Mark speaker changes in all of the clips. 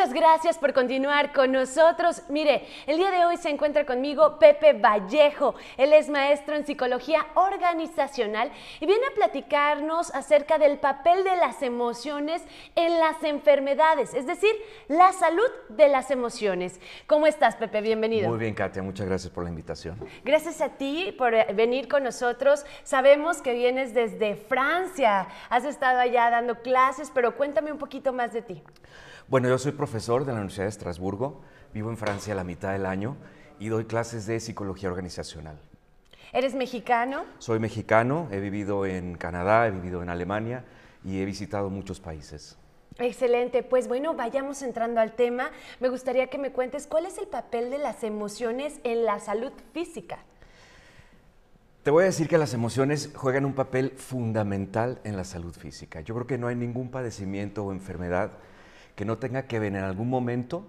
Speaker 1: muchas gracias por continuar con nosotros. Mire, el día de hoy se encuentra conmigo Pepe Vallejo. Él es maestro en psicología organizacional y viene a platicarnos acerca del papel de las emociones en las enfermedades, es decir, la salud de las emociones. ¿Cómo estás, Pepe? Bienvenido. Muy bien,
Speaker 2: Katia. Muchas gracias por la invitación.
Speaker 1: Gracias a ti por eh, venir con nosotros. Sabemos que vienes desde Francia. Has estado allá dando clases, pero cuéntame un poquito más de ti.
Speaker 2: Bueno, yo soy profesor profesor de la Universidad de Estrasburgo, vivo en Francia la mitad del año y doy clases de psicología organizacional.
Speaker 1: ¿Eres mexicano?
Speaker 2: Soy mexicano, he vivido en Canadá, he vivido en Alemania y he visitado muchos países.
Speaker 1: Excelente, pues bueno, vayamos entrando al tema. Me gustaría que me cuentes cuál es el papel de las emociones en la salud física.
Speaker 2: Te voy a decir que las emociones juegan un papel fundamental en la salud física. Yo creo que no hay ningún padecimiento o enfermedad que no tenga que ver en algún momento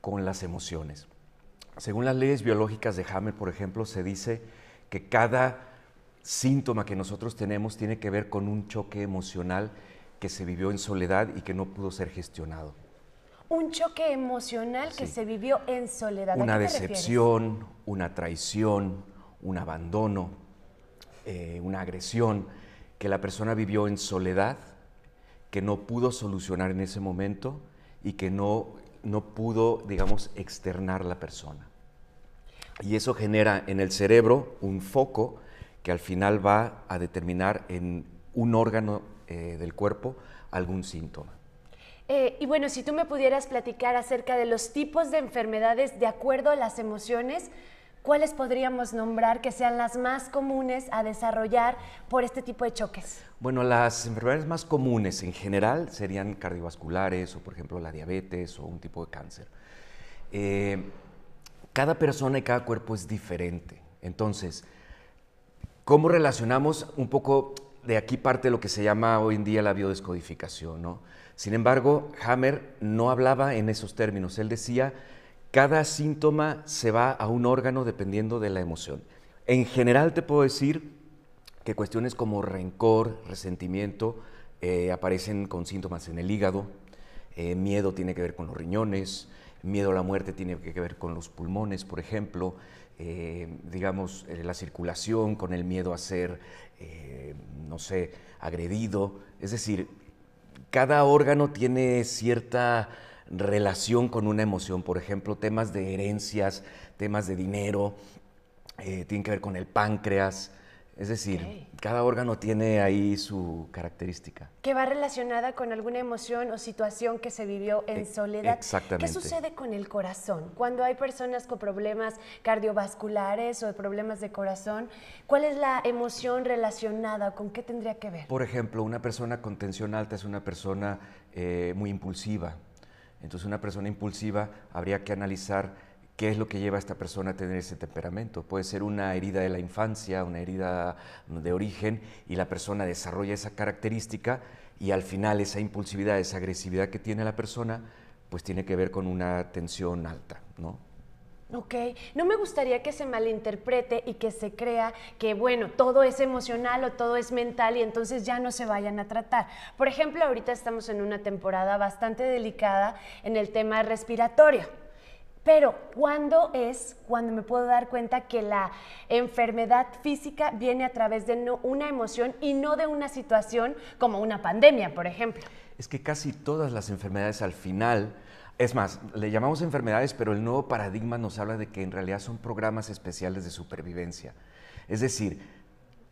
Speaker 2: con las emociones. Según las leyes biológicas de Hammer, por ejemplo, se dice que cada síntoma que nosotros tenemos tiene que ver con un choque emocional que se vivió en soledad y que no pudo ser gestionado.
Speaker 1: Un choque emocional que se vivió en soledad. una decepción,
Speaker 2: una traición, un abandono, eh, una agresión que la persona vivió en soledad que no pudo solucionar en ese momento y que no, no pudo, digamos, externar la persona. Y eso genera en el cerebro un foco que al final va a determinar en un órgano eh, del cuerpo algún síntoma.
Speaker 1: Eh, y bueno, si tú me pudieras platicar acerca de los tipos de enfermedades de acuerdo a las emociones, ¿cuáles podríamos nombrar que sean las más comunes a desarrollar por este tipo de choques?
Speaker 2: Bueno, las enfermedades más comunes en general serían cardiovasculares o, por ejemplo, la diabetes o un tipo de cáncer. Eh, cada persona y cada cuerpo es diferente. Entonces, ¿cómo relacionamos un poco de aquí parte lo que se llama hoy en día la biodescodificación? ¿no? Sin embargo, Hammer no hablaba en esos términos. Él decía cada síntoma se va a un órgano dependiendo de la emoción. En general te puedo decir que cuestiones como rencor, resentimiento, eh, aparecen con síntomas en el hígado, eh, miedo tiene que ver con los riñones, miedo a la muerte tiene que ver con los pulmones, por ejemplo, eh, digamos, la circulación con el miedo a ser, no sé, agredido. Es decir, cada órgano tiene cierta relación con una emoción, por ejemplo, temas de herencias, temas de dinero, eh, tienen que ver con el páncreas. Es decir, cada órgano tiene ahí su característica.
Speaker 1: Que va relacionada con alguna emoción o situación que se vivió en e-, soledad. Exactamente. ¿Qué sucede con el corazón? Cuando hay personas con problemas cardiovasculares o problemas de corazón, ¿cuál es la emoción relacionada? ¿Con qué tendría que ver?
Speaker 2: Por ejemplo, una persona con tensión alta es una persona eh, muy impulsiva, entonces una persona impulsiva habría que analizar qué es lo que lleva a esta persona a tener ese temperamento. Puede ser una herida de la infancia, una herida de origen, y la persona desarrolla esa característica y al final esa impulsividad, esa agresividad que tiene la persona, pues tiene que ver con una tensión alta, ¿no?
Speaker 1: Ok, no me gustaría que se malinterprete y que se crea que, bueno, todo es emocional o todo es mental y entonces ya no se vayan a tratar. Por ejemplo, ahorita estamos en una temporada bastante delicada en el tema respiratorio. Pero, ¿cuándo es cuando me puedo dar cuenta que la enfermedad física viene a través de una emoción y no de una situación como una pandemia, por ejemplo?
Speaker 2: Es que casi todas las enfermedades al final, es más, le llamamos enfermedades, pero el nuevo paradigma nos habla de que en realidad son programas especiales de supervivencia. Es decir,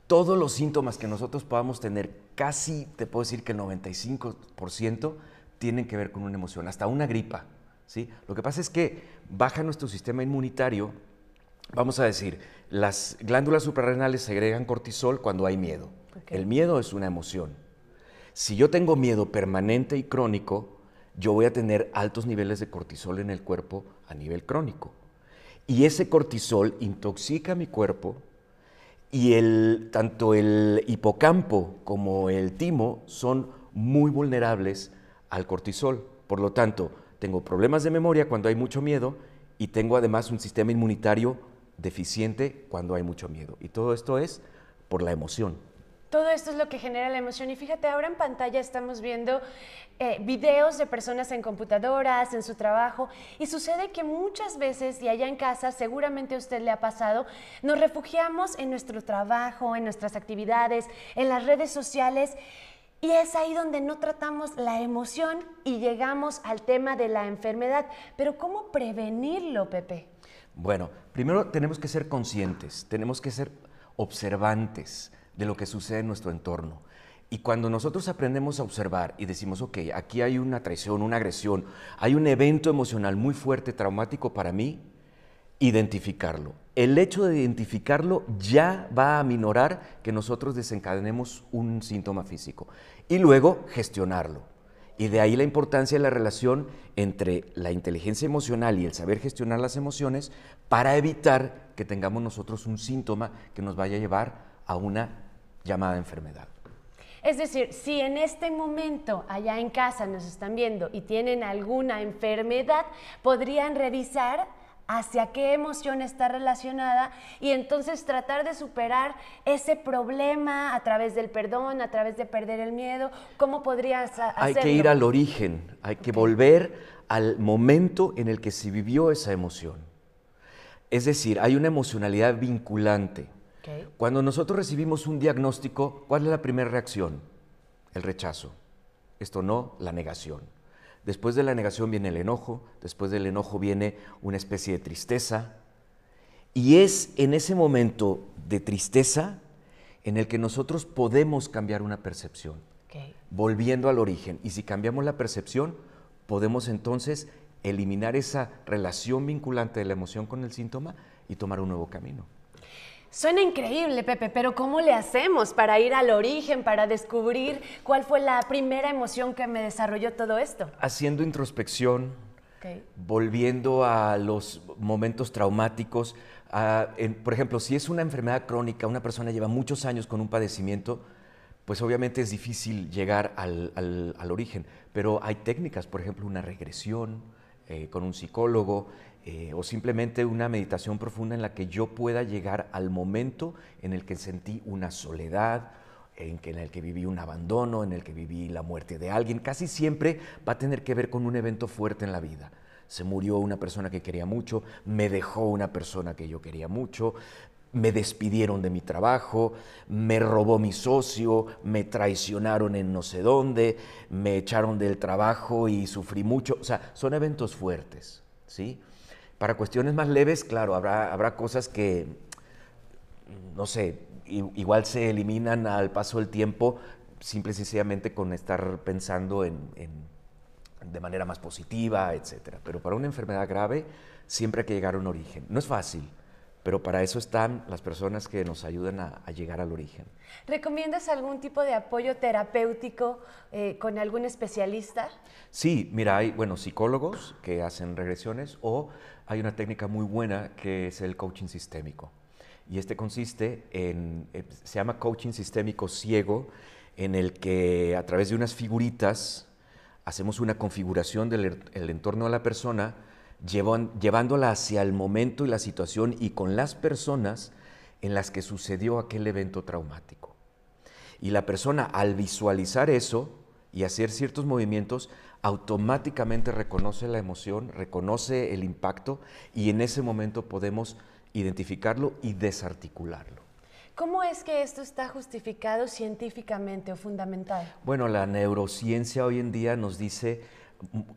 Speaker 2: todos los síntomas que nosotros podamos tener, casi te puedo decir que el 95% tienen que ver con una emoción, hasta una gripa. Lo que pasa es que baja nuestro sistema inmunitario. Vamos a decir, las glándulas suprarrenales segregan cortisol cuando hay miedo. El miedo es una emoción. Si yo tengo miedo permanente y crónico, yo voy a tener altos niveles de cortisol en el cuerpo a nivel crónico. Y ese cortisol intoxica mi cuerpo y el, tanto el hipocampo como el timo son muy vulnerables al cortisol. Por lo tanto, tengo problemas de memoria cuando hay mucho miedo y tengo además un sistema inmunitario deficiente cuando hay mucho miedo. Y todo esto es por la emoción.
Speaker 1: Todo esto es lo que genera la emoción. Y fíjate, ahora en pantalla estamos viendo eh, videos de personas en computadoras, en su trabajo, y sucede que muchas veces, y allá en casa, seguramente a usted le ha pasado, nos refugiamos en nuestro trabajo, en nuestras actividades, en las redes sociales, y es ahí donde no tratamos la emoción y llegamos al tema de la enfermedad. Pero ¿cómo prevenirlo, Pepe?
Speaker 2: Bueno, primero tenemos que ser conscientes, tenemos que ser observantes de lo que sucede en nuestro entorno. Y cuando nosotros aprendemos a observar y decimos, ok, aquí hay una traición, una agresión, hay un evento emocional muy fuerte, traumático para mí, identificarlo. El hecho de identificarlo ya va a minorar que nosotros desencadenemos un síntoma físico y luego gestionarlo. Y de ahí la importancia de la relación entre la inteligencia emocional y el saber gestionar las emociones para evitar que tengamos nosotros un síntoma que nos vaya a llevar a una llamada enfermedad.
Speaker 1: Es decir, si en este momento allá en casa nos están viendo y tienen alguna enfermedad, podrían revisar hacia qué emoción está relacionada y entonces tratar de superar ese problema a través del perdón, a través de perder el miedo, ¿cómo podrías hacerlo? Hay que ir al
Speaker 2: origen, hay que volver al momento en el que se vivió esa emoción. Es decir, hay una emocionalidad vinculante. Cuando nosotros recibimos un diagnóstico, ¿cuál es la primera reacción? El rechazo. Esto no, la negación. Después de la negación viene el enojo, después del enojo viene una especie de tristeza. Y es en ese momento de tristeza en el que nosotros podemos cambiar una percepción, volviendo al origen. Y si cambiamos la percepción, podemos entonces eliminar esa relación vinculante de la emoción con el síntoma y tomar un nuevo camino.
Speaker 1: Suena increíble, Pepe, pero ¿cómo le hacemos para ir al origen, para descubrir cuál fue la primera emoción que me desarrolló todo esto?
Speaker 2: Haciendo introspección, volviendo a los momentos traumáticos. por ejemplo, si es una enfermedad crónica, una persona lleva muchos años con un padecimiento, pues obviamente es difícil llegar al, al, al origen, pero hay técnicas, por ejemplo, una regresión eh, con un psicólogo, eh, o simplemente una meditación profunda en la que yo pueda llegar al momento en el que sentí una soledad, en, en el que viví un abandono, en el que viví la muerte de alguien. Casi siempre va a tener que ver con un evento fuerte en la vida. Se murió una persona que quería mucho, me dejó una persona que yo quería mucho, me despidieron de mi trabajo, me robó mi socio, me traicionaron en no sé dónde, me echaron del trabajo y sufrí mucho. O sea, son eventos fuertes, ¿sí? Para cuestiones más leves, claro, habrá, habrá cosas que, no sé, igual se eliminan al paso del tiempo, simple y sencillamente con estar pensando en, de manera más positiva, etc. Pero para una enfermedad grave siempre hay que llegar a un origen. No es fácil, pero para eso están las personas que nos ayudan a, llegar al origen.
Speaker 1: ¿Recomiendas algún tipo de apoyo terapéutico eh, con algún especialista?
Speaker 2: Sí, mira, hay bueno, psicólogos que hacen regresiones o hay una técnica muy buena que es el coaching sistémico. Y este consiste en, eh, se llama coaching sistémico ciego, en el que a través de unas figuritas hacemos una configuración del er, entorno de la persona, llevándola hacia el momento y la situación y con las personas en las que sucedió aquel evento traumático. Y la persona al visualizar eso y hacer ciertos movimientos, automáticamente reconoce la emoción, reconoce el impacto y en ese momento podemos identificarlo y desarticularlo.
Speaker 1: ¿Cómo es que esto está justificado científicamente o fundamental?
Speaker 2: Bueno, la neurociencia hoy en día nos dice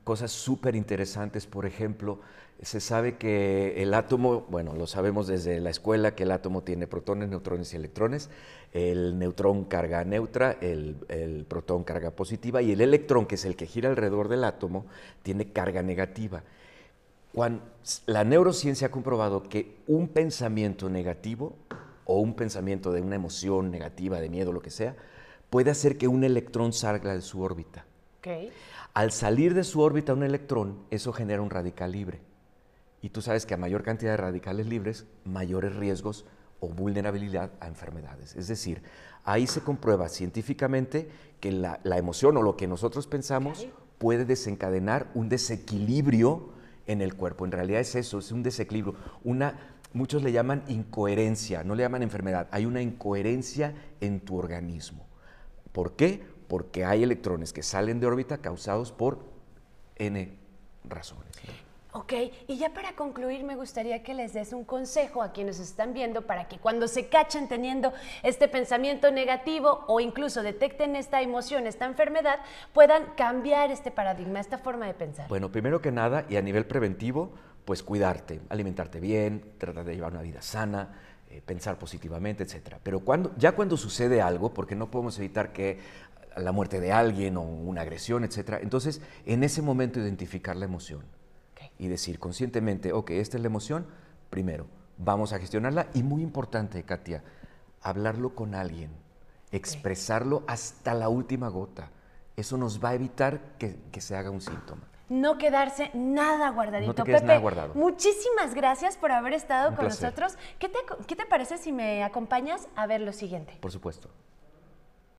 Speaker 2: cosas súper interesantes. Por ejemplo, se sabe que el átomo, bueno, lo sabemos desde la escuela, que el átomo tiene protones, neutrones y electrones. El neutrón carga neutra, el, el protón carga positiva y el electrón, que es el que gira alrededor del átomo, tiene carga negativa. Cuando la neurociencia ha comprobado que un pensamiento negativo o un pensamiento de una emoción negativa, de miedo, lo que sea, puede hacer que un electrón salga de su órbita. Okay. Al salir de su órbita un electrón, eso genera un radical libre. Y tú sabes que a mayor cantidad de radicales libres, mayores riesgos o vulnerabilidad a enfermedades. Es decir, ahí se comprueba científicamente que la, emoción o lo que nosotros pensamos puede desencadenar un desequilibrio en el cuerpo. En realidad es eso, es un desequilibrio, una muchos le llaman incoherencia, no le llaman enfermedad, hay una incoherencia en tu organismo. ¿Por qué? porque hay electrones que salen de órbita causados por N razones.
Speaker 1: Ok, y ya para concluir me gustaría que les des un consejo a quienes están viendo para que cuando se cachen teniendo este pensamiento negativo o incluso detecten esta emoción, esta enfermedad, puedan cambiar este paradigma, esta forma de pensar.
Speaker 2: Bueno, primero que nada y a nivel preventivo, pues cuidarte, alimentarte bien, tratar de llevar una vida sana, eh, pensar positivamente, etcétera. Pero cuando, ya cuando sucede algo, porque no podemos evitar que la muerte de alguien o una agresión, etc. Entonces, en ese momento identificar la emoción y decir conscientemente, ok, esta es la emoción, primero, vamos a gestionarla y muy importante, Katia, hablarlo con alguien, expresarlo hasta la última gota. Eso nos va a evitar que, se haga un síntoma
Speaker 1: no quedarse nada guardadito. No Pepe, nada guardado. muchísimas gracias por haber estado con nosotros. ¿Qué te parece si me acompañas a ver lo siguiente?
Speaker 2: Por supuesto.